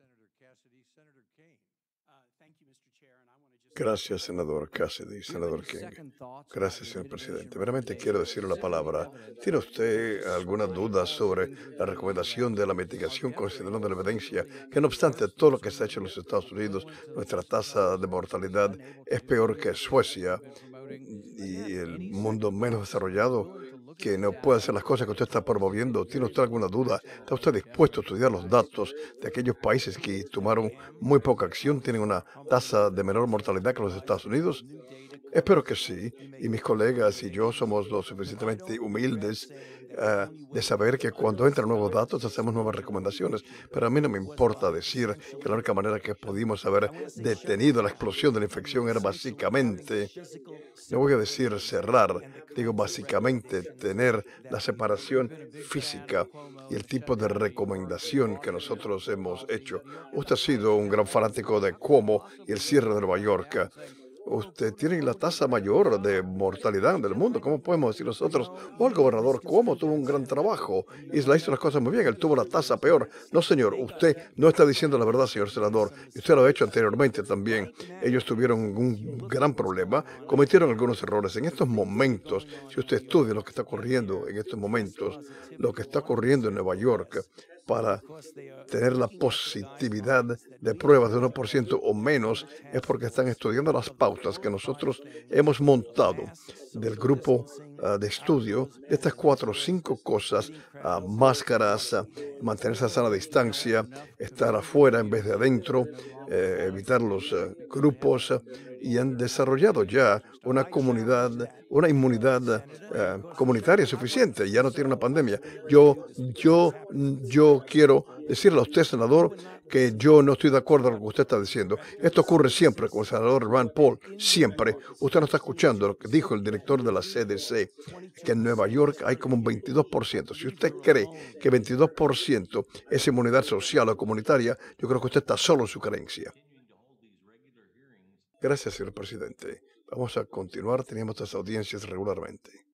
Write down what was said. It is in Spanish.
Uh, Gracias, senador Cassidy. Senador King. Gracias, señor presidente. Veramente quiero decirle la palabra. ¿Tiene usted alguna duda sobre la recomendación de la mitigación considerando la evidencia que, no obstante todo lo que se ha hecho en los Estados Unidos, nuestra tasa de mortalidad es peor que Suecia y el mundo menos desarrollado? que no puede hacer las cosas que usted está promoviendo? ¿Tiene usted alguna duda? ¿Está usted dispuesto a estudiar los datos de aquellos países que tomaron muy poca acción, tienen una tasa de menor mortalidad que los Estados Unidos? Espero que sí, y mis colegas y yo somos lo suficientemente humildes Ah, de saber que cuando entran nuevos datos hacemos nuevas recomendaciones. Pero a mí no me importa decir que la única manera que pudimos haber detenido la explosión de la infección era básicamente, no voy a decir cerrar, digo básicamente tener la separación física y el tipo de recomendación que nosotros hemos hecho. Usted ha sido un gran fanático de Cuomo y el cierre de Nueva York usted tiene la tasa mayor de mortalidad del mundo. ¿Cómo podemos decir nosotros? O el gobernador ¿cómo? tuvo un gran trabajo y la hizo las cosas muy bien. Él tuvo la tasa peor. No, señor, usted no está diciendo la verdad, señor senador. usted lo ha hecho anteriormente también. Ellos tuvieron un gran problema, cometieron algunos errores. En estos momentos, si usted estudia lo que está ocurriendo en estos momentos, lo que está ocurriendo en Nueva York, para tener la positividad de pruebas de 1% o menos es porque están estudiando las pautas que nosotros hemos montado del grupo ah, de estudio estas cuatro o cinco cosas, ah, máscaras, mantenerse a sana distancia, estar afuera en vez de adentro, eh, evitar los ah, grupos, y han desarrollado ya una comunidad, una inmunidad eh, comunitaria suficiente, ya no tiene una pandemia. Yo, yo, yo quiero decirle a usted, senador, que yo no estoy de acuerdo con lo que usted está diciendo. Esto ocurre siempre con el senador Rand Paul, siempre. Usted no está escuchando lo que dijo el director de la CDC, que en Nueva York hay como un 22%. Si usted cree que 22% es inmunidad social o comunitaria, yo creo que usted está solo en su creencia. Gracias, señor presidente. Vamos a continuar. Tenemos estas audiencias regularmente.